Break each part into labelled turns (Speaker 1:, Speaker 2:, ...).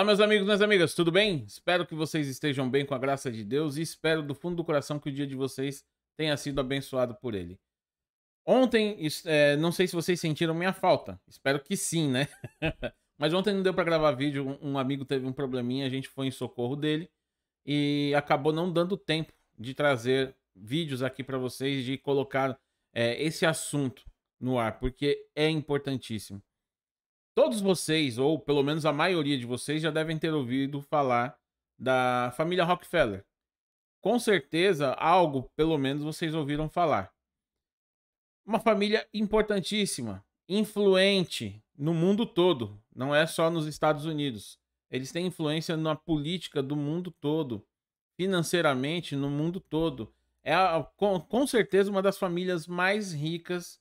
Speaker 1: Olá, meus amigos, minhas amigas, tudo bem? Espero que vocês estejam bem com a graça de Deus e espero do fundo do coração que o dia de vocês tenha sido abençoado por Ele. Ontem, é, não sei se vocês sentiram minha falta, espero que sim, né? Mas ontem não deu para gravar vídeo, um amigo teve um probleminha, a gente foi em socorro dele e acabou não dando tempo de trazer vídeos aqui para vocês, de colocar é, esse assunto no ar, porque é importantíssimo. Todos vocês, ou pelo menos a maioria de vocês, já devem ter ouvido falar da família Rockefeller. Com certeza, algo, pelo menos, vocês ouviram falar. Uma família importantíssima, influente no mundo todo, não é só nos Estados Unidos. Eles têm influência na política do mundo todo, financeiramente no mundo todo. É com, com certeza uma das famílias mais ricas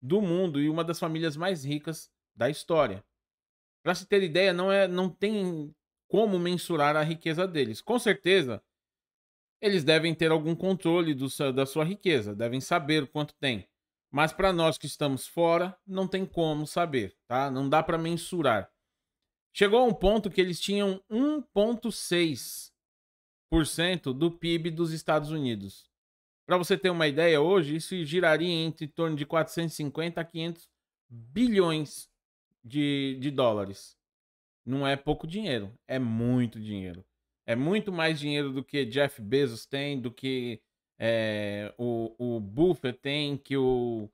Speaker 1: do mundo e uma das famílias mais ricas da história. Para se ter ideia, não, é, não tem como mensurar a riqueza deles. Com certeza, eles devem ter algum controle do, da sua riqueza, devem saber quanto tem. Mas para nós que estamos fora, não tem como saber, tá? Não dá para mensurar. Chegou a um ponto que eles tinham 1,6% do PIB dos Estados Unidos. Para você ter uma ideia, hoje isso giraria entre torno de 450 a 500 bilhões de, de dólares. Não é pouco dinheiro, é muito dinheiro. É muito mais dinheiro do que Jeff Bezos tem, do que é, o, o Buffett tem, que o,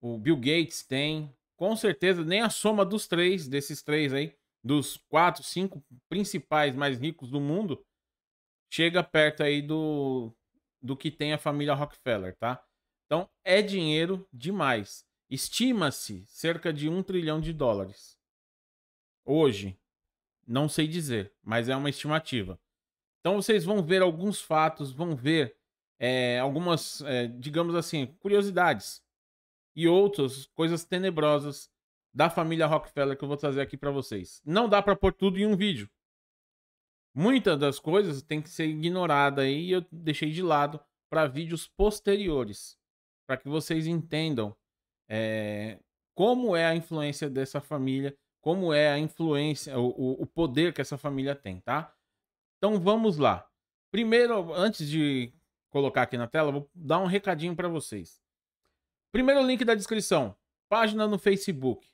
Speaker 1: o Bill Gates tem. Com certeza, nem a soma dos três, desses três aí, dos quatro, cinco principais mais ricos do mundo, chega perto aí do, do que tem a família Rockefeller, tá? Então é dinheiro demais. Estima-se cerca de um trilhão de dólares. Hoje, não sei dizer, mas é uma estimativa. Então vocês vão ver alguns fatos, vão ver é, algumas, é, digamos assim, curiosidades e outras coisas tenebrosas da família Rockefeller que eu vou trazer aqui para vocês. Não dá para pôr tudo em um vídeo. Muitas das coisas tem que ser ignorada e eu deixei de lado para vídeos posteriores, para que vocês entendam é, como é a influência dessa família, como é a influência, o, o poder que essa família tem, tá? Então vamos lá. Primeiro, antes de colocar aqui na tela, vou dar um recadinho para vocês. Primeiro link da descrição, página no Facebook.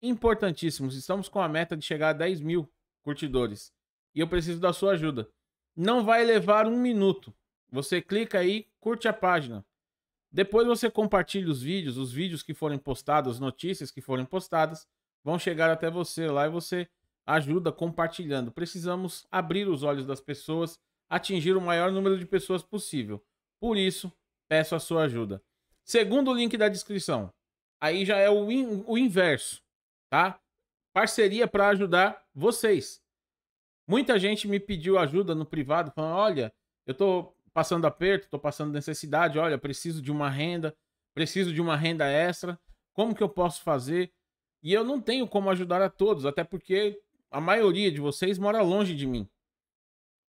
Speaker 1: Importantíssimos, estamos com a meta de chegar a 10 mil curtidores e eu preciso da sua ajuda. Não vai levar um minuto. Você clica aí, curte a página. Depois você compartilha os vídeos, os vídeos que forem postados, as notícias que forem postadas, vão chegar até você lá e você ajuda compartilhando. Precisamos abrir os olhos das pessoas, atingir o maior número de pessoas possível. Por isso, peço a sua ajuda. Segundo o link da descrição. Aí já é o, in, o inverso, tá? Parceria para ajudar vocês. Muita gente me pediu ajuda no privado, falando: "Olha, eu tô passando aperto, estou passando necessidade, olha, preciso de uma renda, preciso de uma renda extra, como que eu posso fazer? E eu não tenho como ajudar a todos, até porque a maioria de vocês mora longe de mim.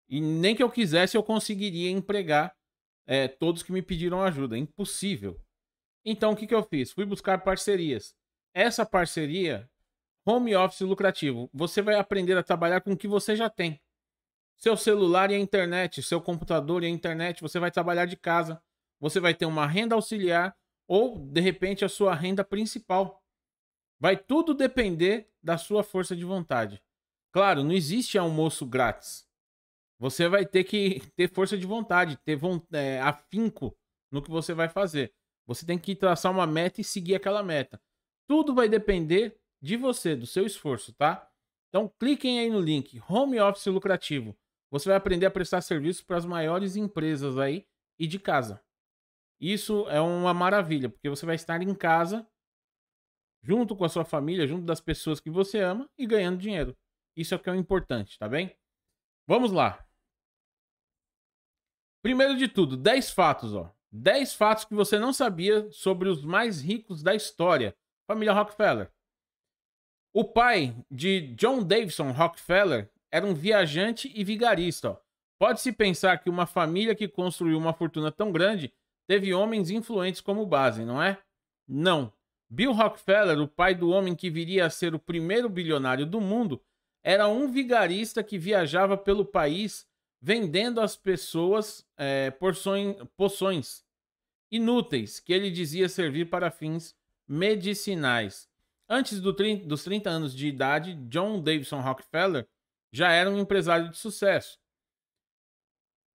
Speaker 1: E nem que eu quisesse eu conseguiria empregar é, todos que me pediram ajuda, é impossível. Então o que, que eu fiz? Fui buscar parcerias. Essa parceria, home office lucrativo, você vai aprender a trabalhar com o que você já tem seu celular e a internet, seu computador e a internet, você vai trabalhar de casa, você vai ter uma renda auxiliar ou, de repente, a sua renda principal. Vai tudo depender da sua força de vontade. Claro, não existe almoço grátis. Você vai ter que ter força de vontade, ter é, afinco no que você vai fazer. Você tem que traçar uma meta e seguir aquela meta. Tudo vai depender de você, do seu esforço, tá? Então cliquem aí no link Home Office Lucrativo. Você vai aprender a prestar serviço para as maiores empresas aí e de casa. Isso é uma maravilha, porque você vai estar em casa, junto com a sua família, junto das pessoas que você ama e ganhando dinheiro. Isso é o que é o importante, tá bem? Vamos lá. Primeiro de tudo, 10 fatos, ó. 10 fatos que você não sabia sobre os mais ricos da história. Família Rockefeller. O pai de John Davidson Rockefeller era um viajante e vigarista. Pode-se pensar que uma família que construiu uma fortuna tão grande teve homens influentes como base, não é? Não. Bill Rockefeller, o pai do homem que viria a ser o primeiro bilionário do mundo, era um vigarista que viajava pelo país vendendo às pessoas é, porções, poções inúteis que ele dizia servir para fins medicinais. Antes do 30, dos 30 anos de idade, John Davidson Rockefeller já era um empresário de sucesso.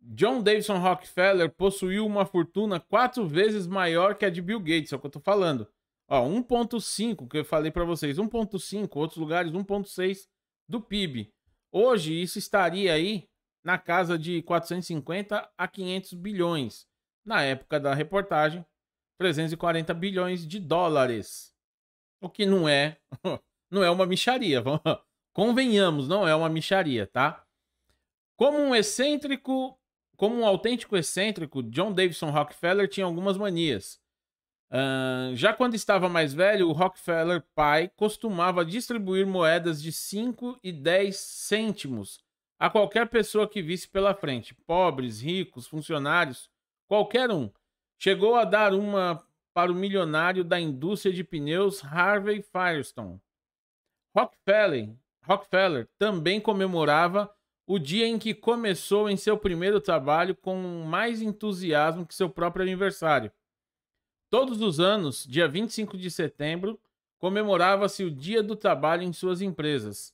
Speaker 1: John Davidson Rockefeller possuiu uma fortuna quatro vezes maior que a de Bill Gates, é o que eu tô falando. Ó, 1.5, que eu falei para vocês, 1.5, outros lugares 1.6 do PIB. Hoje isso estaria aí na casa de 450 a 500 bilhões. Na época da reportagem, 340 bilhões de dólares. O que não é, não é uma micharia, vamos, Convenhamos, não é uma micharia, tá? Como um excêntrico, como um autêntico excêntrico, John Davidson Rockefeller tinha algumas manias. Uh, já quando estava mais velho, o Rockefeller pai costumava distribuir moedas de 5 e 10 cêntimos a qualquer pessoa que visse pela frente, pobres, ricos, funcionários, qualquer um. Chegou a dar uma para o milionário da indústria de pneus Harvey Firestone. Rockefeller Rockefeller também comemorava o dia em que começou em seu primeiro trabalho com mais entusiasmo que seu próprio aniversário. Todos os anos, dia 25 de setembro, comemorava-se o Dia do Trabalho em suas empresas.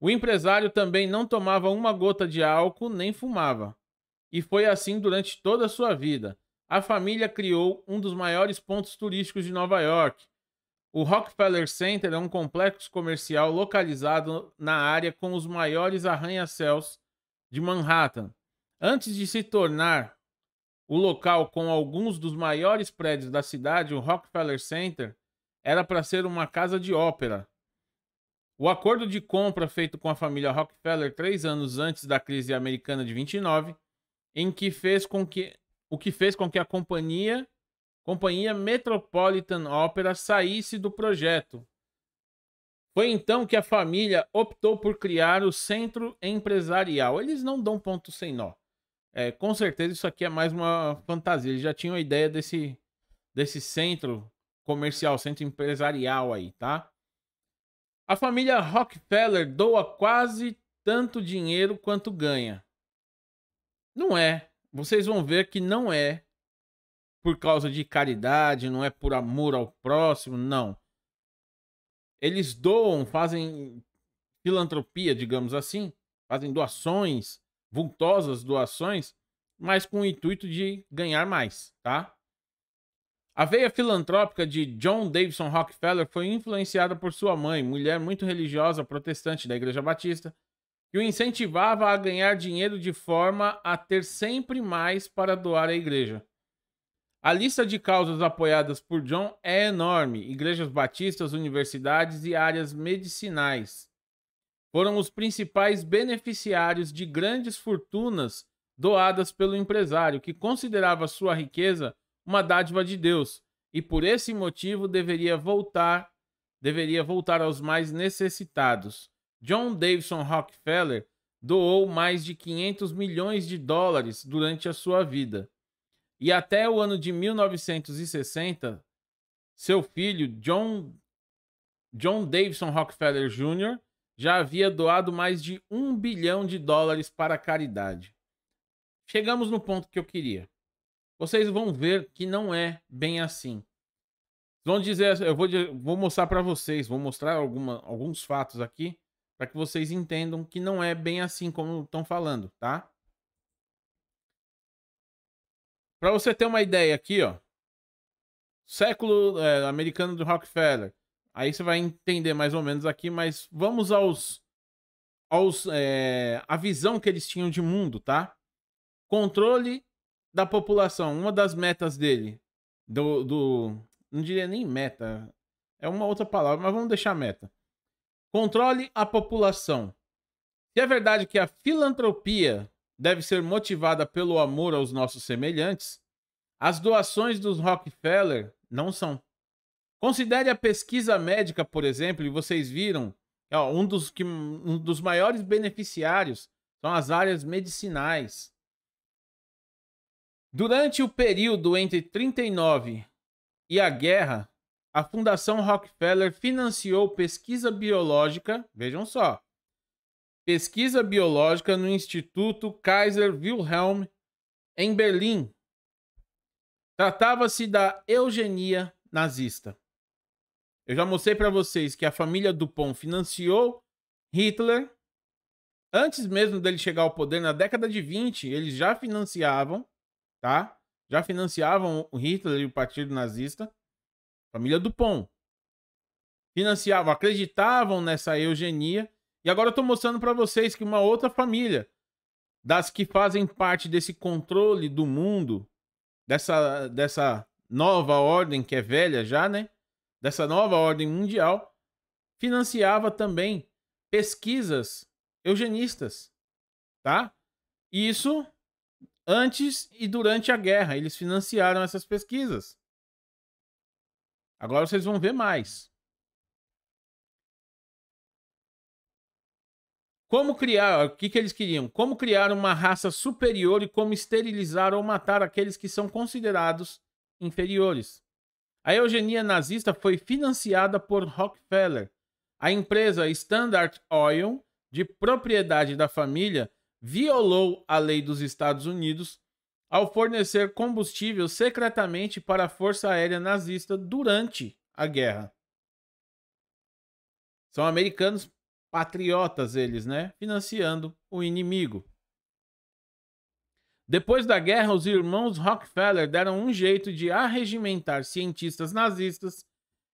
Speaker 1: O empresário também não tomava uma gota de álcool nem fumava. E foi assim durante toda a sua vida. A família criou um dos maiores pontos turísticos de Nova York, o Rockefeller Center é um complexo comercial localizado na área com os maiores arranha-céus de Manhattan. Antes de se tornar o local com alguns dos maiores prédios da cidade, o Rockefeller Center era para ser uma casa de ópera. O acordo de compra feito com a família Rockefeller três anos antes da crise americana de 29, em que fez com que o que fez com que a companhia Companhia Metropolitan Opera saísse do projeto. Foi então que a família optou por criar o Centro Empresarial. Eles não dão ponto sem nó. É, com certeza isso aqui é mais uma fantasia. Eles já tinham a ideia desse, desse centro comercial, centro empresarial aí, tá? A família Rockefeller doa quase tanto dinheiro quanto ganha. Não é. Vocês vão ver que não é por causa de caridade, não é por amor ao próximo, não. Eles doam, fazem filantropia, digamos assim, fazem doações, vultosas doações, mas com o intuito de ganhar mais, tá? A veia filantrópica de John Davidson Rockefeller foi influenciada por sua mãe, mulher muito religiosa protestante da Igreja Batista, que o incentivava a ganhar dinheiro de forma a ter sempre mais para doar à igreja. A lista de causas apoiadas por John é enorme: igrejas batistas, universidades e áreas medicinais. Foram os principais beneficiários de grandes fortunas doadas pelo empresário, que considerava sua riqueza uma dádiva de Deus e por esse motivo deveria voltar, deveria voltar aos mais necessitados. John Davidson Rockefeller doou mais de 500 milhões de dólares durante a sua vida. E até o ano de 1960, seu filho, John, John Davidson Rockefeller Jr., já havia doado mais de um bilhão de dólares para a caridade. Chegamos no ponto que eu queria. Vocês vão ver que não é bem assim. Vão dizer, eu vou, vou mostrar para vocês, vou mostrar alguma, alguns fatos aqui para que vocês entendam que não é bem assim como estão falando, tá? Para você ter uma ideia aqui, ó. Século é, americano do Rockefeller. Aí você vai entender mais ou menos aqui, mas vamos aos. aos é, a visão que eles tinham de mundo, tá? Controle da população. Uma das metas dele. Do. do não diria nem meta. É uma outra palavra, mas vamos deixar meta. Controle a população. Se é verdade que a filantropia deve ser motivada pelo amor aos nossos semelhantes, as doações dos Rockefeller não são. Considere a pesquisa médica, por exemplo, e vocês viram, ó, um, dos que, um dos maiores beneficiários são as áreas medicinais. Durante o período entre 1939 e a guerra, a Fundação Rockefeller financiou pesquisa biológica, vejam só, Pesquisa Biológica no Instituto Kaiser Wilhelm, em Berlim. Tratava-se da eugenia nazista. Eu já mostrei para vocês que a família Dupont financiou Hitler. Antes mesmo dele chegar ao poder, na década de 20, eles já financiavam, tá? Já financiavam o Hitler e o Partido Nazista. Família Dupont. Financiavam, acreditavam nessa eugenia e agora eu tô mostrando para vocês que uma outra família das que fazem parte desse controle do mundo, dessa, dessa nova ordem que é velha já, né? Dessa nova ordem mundial, financiava também pesquisas eugenistas, tá? Isso antes e durante a guerra, eles financiaram essas pesquisas. Agora vocês vão ver mais. Como criar, o que, que eles queriam? Como criar uma raça superior e como esterilizar ou matar aqueles que são considerados inferiores. A eugenia nazista foi financiada por Rockefeller. A empresa Standard Oil, de propriedade da família, violou a lei dos Estados Unidos ao fornecer combustível secretamente para a Força Aérea Nazista durante a guerra. São americanos patriotas eles, né? Financiando o inimigo. Depois da guerra, os irmãos Rockefeller deram um jeito de arregimentar cientistas nazistas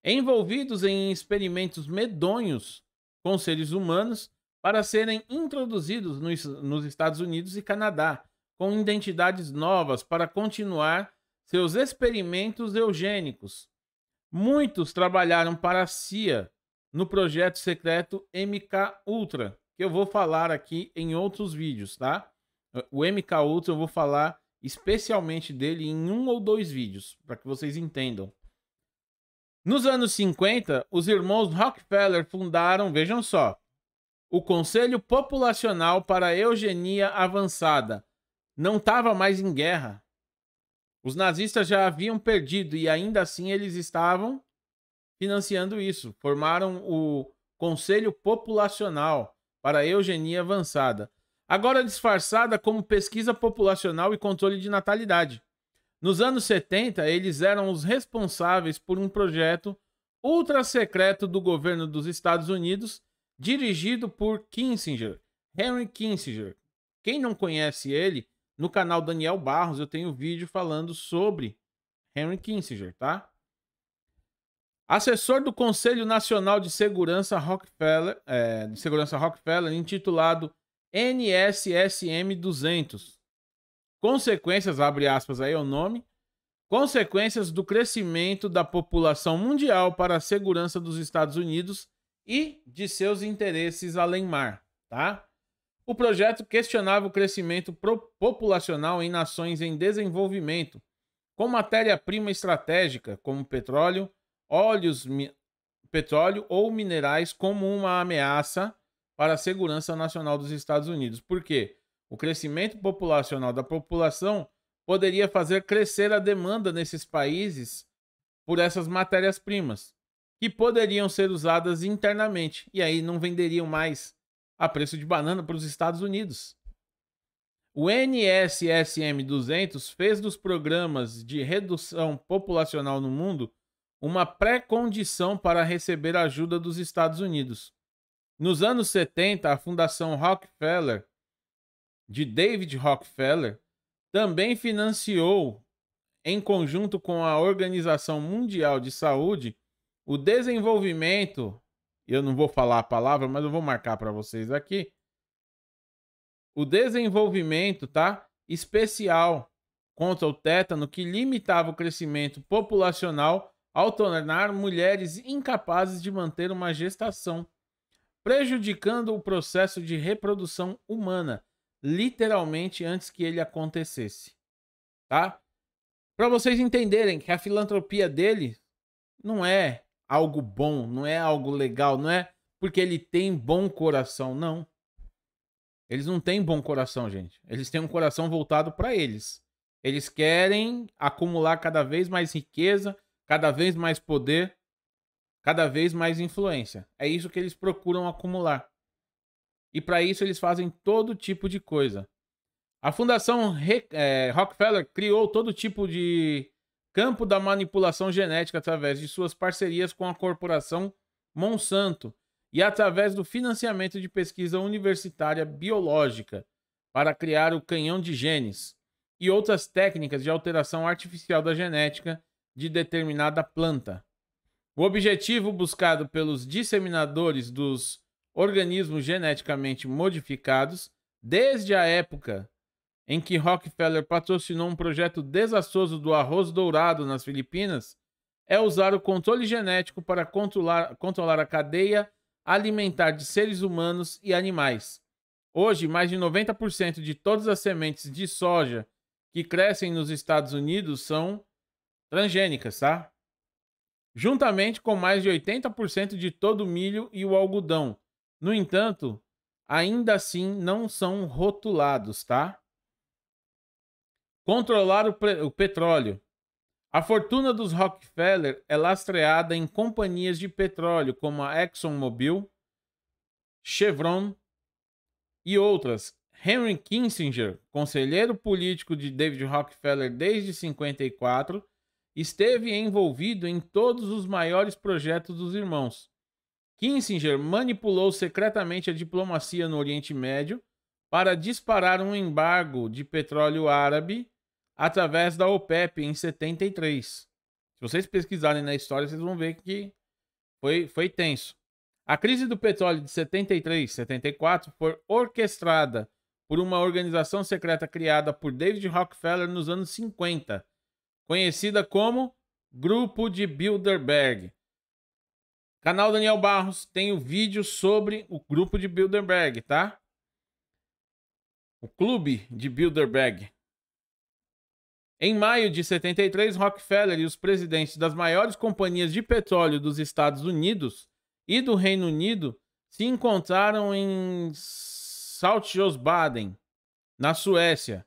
Speaker 1: envolvidos em experimentos medonhos com seres humanos para serem introduzidos nos, nos Estados Unidos e Canadá com identidades novas para continuar seus experimentos eugênicos. Muitos trabalharam para a CIA, no projeto secreto MK Ultra, que eu vou falar aqui em outros vídeos, tá? O MK Ultra eu vou falar especialmente dele em um ou dois vídeos, para que vocês entendam. Nos anos 50, os irmãos Rockefeller fundaram, vejam só, o Conselho Populacional para a Eugenia Avançada. Não estava mais em guerra. Os nazistas já haviam perdido e ainda assim eles estavam financiando isso. Formaram o Conselho Populacional para Eugenia Avançada, agora disfarçada como Pesquisa Populacional e Controle de Natalidade. Nos anos 70, eles eram os responsáveis por um projeto ultra secreto do governo dos Estados Unidos, dirigido por Kissinger, Henry Kissinger. Quem não conhece ele, no canal Daniel Barros eu tenho um vídeo falando sobre Henry Kissinger, tá? Assessor do Conselho Nacional de Segurança Rockefeller, é, de Segurança Rockefeller intitulado NSSM 200. Consequências, abre aspas aí é o nome, consequências do crescimento da população mundial para a segurança dos Estados Unidos e de seus interesses além mar, tá? O projeto questionava o crescimento populacional em nações em desenvolvimento, com matéria-prima estratégica, como petróleo, óleos, petróleo ou minerais como uma ameaça para a segurança nacional dos Estados Unidos. Por quê? O crescimento populacional da população poderia fazer crescer a demanda nesses países por essas matérias-primas, que poderiam ser usadas internamente e aí não venderiam mais a preço de banana para os Estados Unidos. O NSSM 200 fez dos programas de redução populacional no mundo uma pré-condição para receber ajuda dos Estados Unidos. Nos anos 70, a Fundação Rockefeller, de David Rockefeller, também financiou, em conjunto com a Organização Mundial de Saúde, o desenvolvimento. Eu não vou falar a palavra, mas eu vou marcar para vocês aqui. O desenvolvimento, tá? Especial contra o tétano que limitava o crescimento populacional ao tornar mulheres incapazes de manter uma gestação, prejudicando o processo de reprodução humana, literalmente antes que ele acontecesse. Tá? Para vocês entenderem que a filantropia dele não é algo bom, não é algo legal, não é porque ele tem bom coração, não. Eles não têm bom coração, gente. Eles têm um coração voltado para eles. Eles querem acumular cada vez mais riqueza, cada vez mais poder, cada vez mais influência. É isso que eles procuram acumular. E para isso eles fazem todo tipo de coisa. A Fundação é, Rockefeller criou todo tipo de campo da manipulação genética através de suas parcerias com a corporação Monsanto e através do financiamento de pesquisa universitária biológica para criar o canhão de genes e outras técnicas de alteração artificial da genética de determinada planta. O objetivo buscado pelos disseminadores dos organismos geneticamente modificados, desde a época em que Rockefeller patrocinou um projeto desastroso do arroz dourado nas Filipinas, é usar o controle genético para controlar, controlar a cadeia alimentar de seres humanos e animais. Hoje, mais de 90% de todas as sementes de soja que crescem nos Estados Unidos são transgênicas, tá? Juntamente com mais de 80% de todo o milho e o algodão. No entanto, ainda assim não são rotulados, tá? Controlar o, o petróleo. A fortuna dos Rockefeller é lastreada em companhias de petróleo como a ExxonMobil, Chevron e outras. Henry Kissinger, conselheiro político de David Rockefeller desde 1954, Esteve envolvido em todos os maiores projetos dos irmãos. Kissinger manipulou secretamente a diplomacia no Oriente Médio para disparar um embargo de petróleo árabe através da OPEP em 73. Se vocês pesquisarem na história, vocês vão ver que foi, foi tenso. A crise do petróleo de 73 74 foi orquestrada por uma organização secreta criada por David Rockefeller nos anos 50 conhecida como Grupo de Bilderberg. Canal Daniel Barros tem o um vídeo sobre o Grupo de Bilderberg, tá? O Clube de Bilderberg. Em maio de 73, Rockefeller e os presidentes das maiores companhias de petróleo dos Estados Unidos e do Reino Unido se encontraram em Saltsjöbaden, na Suécia,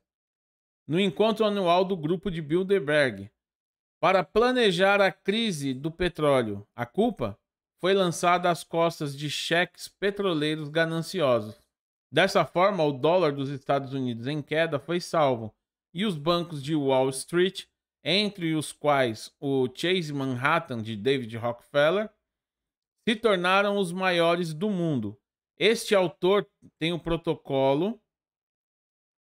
Speaker 1: no encontro anual do grupo de Bilderberg para planejar a crise do petróleo. A culpa foi lançada às costas de cheques petroleiros gananciosos. Dessa forma, o dólar dos Estados Unidos em queda foi salvo e os bancos de Wall Street, entre os quais o Chase Manhattan de David Rockefeller, se tornaram os maiores do mundo. Este autor tem o protocolo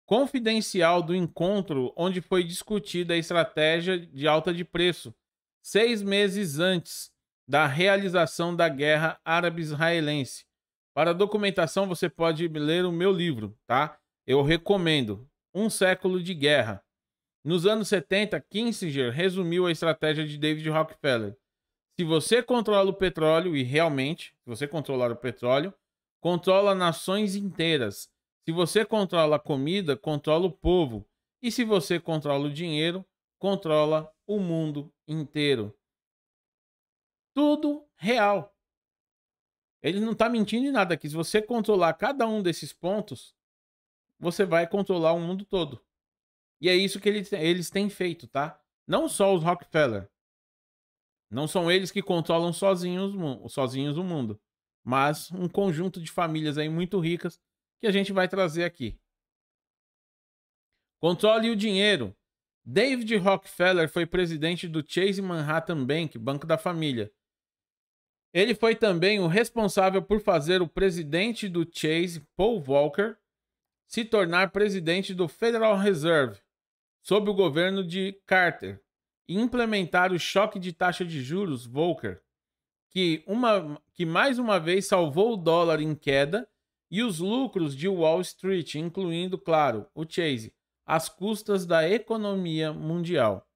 Speaker 1: confidencial do encontro onde foi discutida a estratégia de alta de preço, seis meses antes da realização da guerra árabe-israelense. Para documentação, você pode ler o meu livro, tá? Eu recomendo. Um século de guerra. Nos anos 70, Kissinger resumiu a estratégia de David Rockefeller. Se você controla o petróleo, e realmente, se você controlar o petróleo, controla nações inteiras se você controla a comida, controla o povo. E se você controla o dinheiro, controla o mundo inteiro. Tudo real. Ele não está mentindo em nada aqui. Se você controlar cada um desses pontos, você vai controlar o mundo todo. E é isso que eles, têm feito, tá? Não só os Rockefeller. Não são eles que controlam sozinhos, sozinhos o mundo. Mas um conjunto de famílias aí muito ricas que a gente vai trazer aqui. Controle o dinheiro. David Rockefeller foi presidente do Chase Manhattan Bank, Banco da Família. Ele foi também o responsável por fazer o presidente do Chase, Paul Volcker, se tornar presidente do Federal Reserve, sob o governo de Carter, e implementar o choque de taxa de juros Volcker, que, uma, que mais uma vez salvou o dólar em queda e os lucros de Wall Street, incluindo, claro, o Chase, às custas da economia mundial.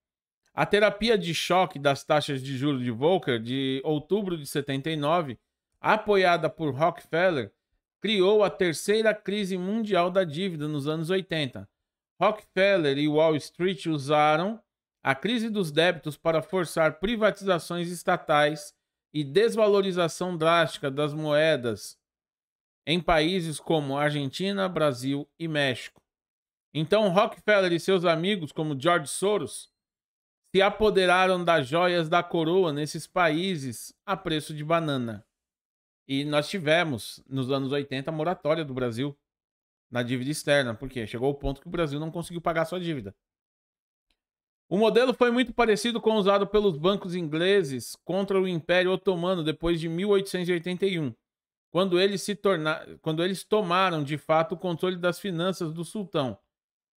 Speaker 1: A terapia de choque das taxas de juros de Volcker de outubro de 79, apoiada por Rockefeller, criou a terceira crise mundial da dívida nos anos 80. Rockefeller e Wall Street usaram a crise dos débitos para forçar privatizações estatais e desvalorização drástica das moedas em países como Argentina, Brasil e México. Então Rockefeller e seus amigos, como George Soros, se apoderaram das joias da coroa nesses países a preço de banana. E nós tivemos, nos anos 80, a moratória do Brasil na dívida externa, porque chegou o ponto que o Brasil não conseguiu pagar sua dívida. O modelo foi muito parecido com o usado pelos bancos ingleses contra o Império Otomano depois de 1881 quando eles se tornar, quando eles tomaram de fato o controle das finanças do sultão,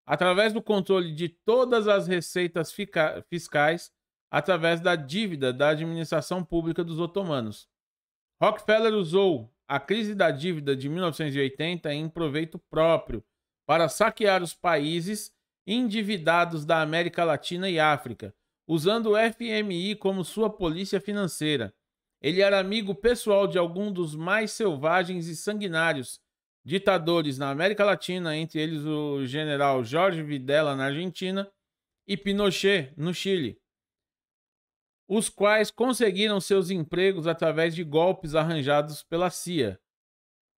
Speaker 1: através do controle de todas as receitas fica... fiscais, através da dívida da administração pública dos otomanos. Rockefeller usou a crise da dívida de 1980 em proveito próprio para saquear os países endividados da América Latina e África, usando o FMI como sua polícia financeira. Ele era amigo pessoal de algum dos mais selvagens e sanguinários ditadores na América Latina, entre eles o general Jorge Videla na Argentina e Pinochet no Chile, os quais conseguiram seus empregos através de golpes arranjados pela CIA,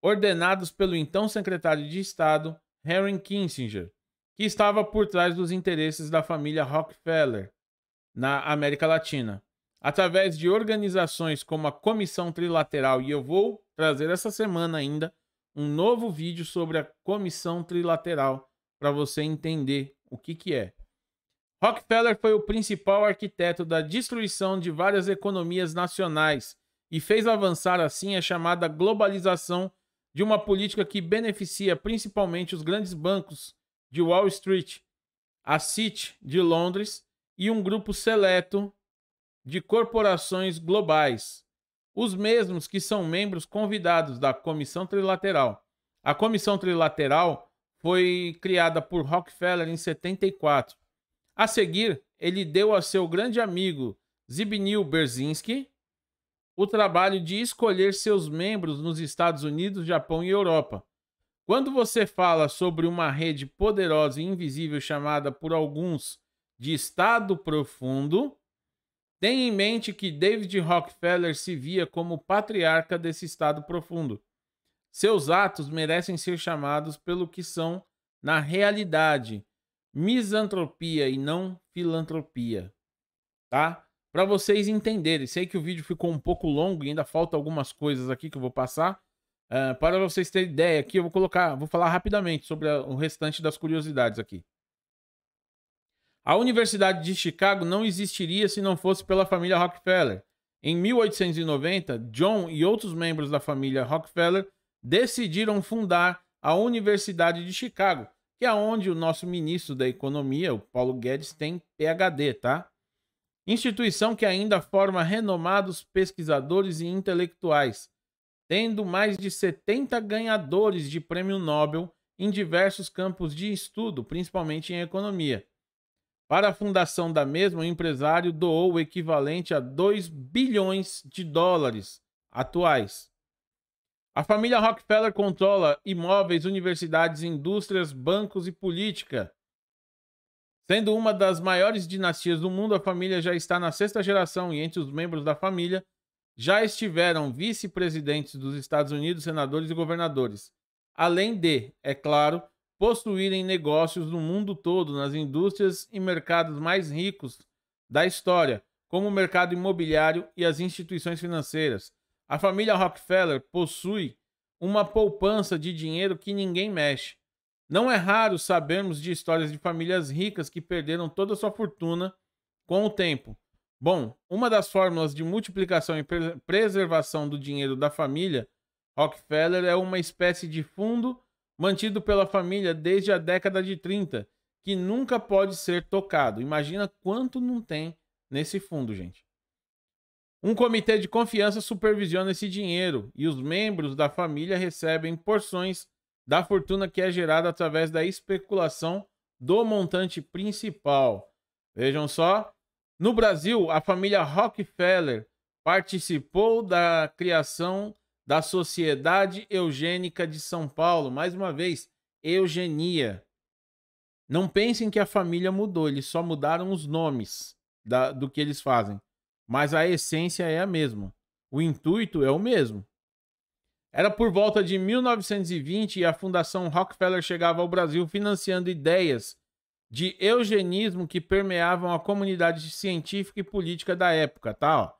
Speaker 1: ordenados pelo então secretário de Estado Henry Kissinger, que estava por trás dos interesses da família Rockefeller na América Latina através de organizações como a Comissão Trilateral, e eu vou trazer essa semana ainda um novo vídeo sobre a Comissão Trilateral para você entender o que, que é. Rockefeller foi o principal arquiteto da destruição de várias economias nacionais e fez avançar assim a chamada globalização de uma política que beneficia principalmente os grandes bancos de Wall Street, a City de Londres e um grupo seleto de corporações globais, os mesmos que são membros convidados da Comissão Trilateral. A Comissão Trilateral foi criada por Rockefeller em 74. A seguir, ele deu a seu grande amigo Zbigniew Brzezinski o trabalho de escolher seus membros nos Estados Unidos, Japão e Europa. Quando você fala sobre uma rede poderosa e invisível chamada por alguns de Estado profundo, Tenha em mente que David Rockefeller se via como patriarca desse estado profundo. Seus atos merecem ser chamados pelo que são, na realidade, misantropia e não filantropia. Tá? Para vocês entenderem, sei que o vídeo ficou um pouco longo e ainda falta algumas coisas aqui que eu vou passar. Uh, para vocês terem ideia, aqui eu vou colocar, vou falar rapidamente sobre a, o restante das curiosidades aqui. A Universidade de Chicago não existiria se não fosse pela família Rockefeller. Em 1890, John e outros membros da família Rockefeller decidiram fundar a Universidade de Chicago, que é onde o nosso ministro da Economia, o Paulo Guedes, tem PhD, tá? Instituição que ainda forma renomados pesquisadores e intelectuais, tendo mais de 70 ganhadores de prêmio Nobel em diversos campos de estudo, principalmente em economia. Para a fundação da mesma, o empresário doou o equivalente a 2 bilhões de dólares atuais. A família Rockefeller controla imóveis, universidades, indústrias, bancos e política. Sendo uma das maiores dinastias do mundo, a família já está na sexta geração e entre os membros da família já estiveram vice-presidentes dos Estados Unidos, senadores e governadores. Além de, é claro, possuírem negócios no mundo todo, nas indústrias e mercados mais ricos da história, como o mercado imobiliário e as instituições financeiras. A família Rockefeller possui uma poupança de dinheiro que ninguém mexe. Não é raro sabermos de histórias de famílias ricas que perderam toda sua fortuna com o tempo. Bom, uma das fórmulas de multiplicação e preservação do dinheiro da família Rockefeller é uma espécie de fundo mantido pela família desde a década de 30, que nunca pode ser tocado. Imagina quanto não tem nesse fundo, gente. Um comitê de confiança supervisiona esse dinheiro e os membros da família recebem porções da fortuna que é gerada através da especulação do montante principal. Vejam só, no Brasil, a família Rockefeller participou da criação da Sociedade Eugênica de São Paulo. Mais uma vez, eugenia. Não pensem que a família mudou, eles só mudaram os nomes da, do que eles fazem. Mas a essência é a mesma. O intuito é o mesmo. Era por volta de 1920 e a Fundação Rockefeller chegava ao Brasil financiando ideias de eugenismo que permeavam a comunidade científica e política da época, tá? Ó.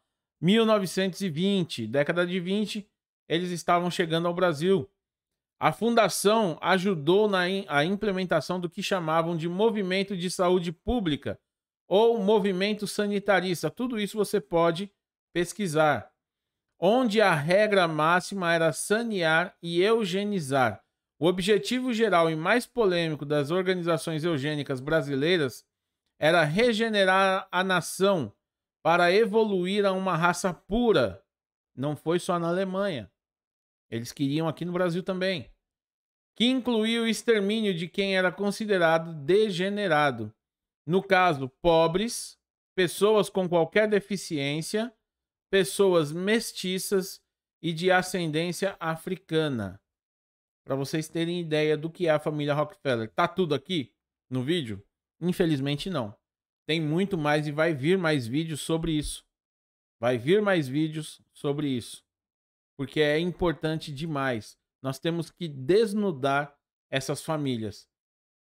Speaker 1: 1920, década de 20, eles estavam chegando ao Brasil. A fundação ajudou na in, a implementação do que chamavam de movimento de saúde pública ou movimento sanitarista. Tudo isso você pode pesquisar. Onde a regra máxima era sanear e eugenizar. O objetivo geral e mais polêmico das organizações eugênicas brasileiras era regenerar a nação para evoluir a uma raça pura. Não foi só na Alemanha. Eles queriam aqui no Brasil também. Que incluía o extermínio de quem era considerado degenerado. No caso, pobres, pessoas com qualquer deficiência, pessoas mestiças e de ascendência africana. Para vocês terem ideia do que é a família Rockefeller. Tá tudo aqui no vídeo? Infelizmente não. Tem muito mais e vai vir mais vídeos sobre isso. Vai vir mais vídeos sobre isso porque é importante demais. Nós temos que desnudar essas famílias.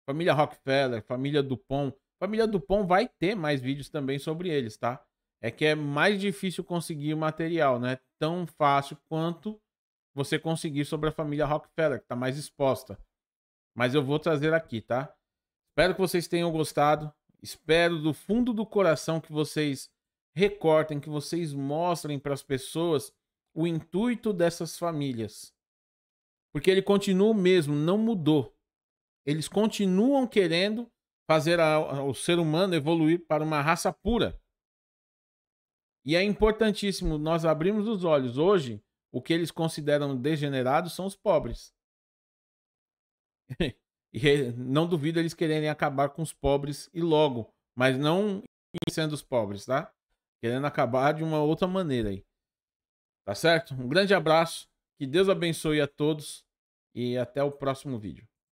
Speaker 1: Família Rockefeller, família Dupont. Família Dupont vai ter mais vídeos também sobre eles, tá? É que é mais difícil conseguir o material, não é tão fácil quanto você conseguir sobre a família Rockefeller, que está mais exposta. Mas eu vou trazer aqui, tá? Espero que vocês tenham gostado. Espero do fundo do coração que vocês recortem, que vocês mostrem para as pessoas o intuito dessas famílias. Porque ele continua o mesmo, não mudou. Eles continuam querendo fazer a, a, o ser humano evoluir para uma raça pura. E é importantíssimo nós abrirmos os olhos. Hoje, o que eles consideram degenerados são os pobres. e é, não duvido eles quererem acabar com os pobres e logo, mas não sendo os pobres, tá? Querendo acabar de uma outra maneira aí. Tá certo? Um grande abraço, que Deus abençoe a todos e até o próximo vídeo.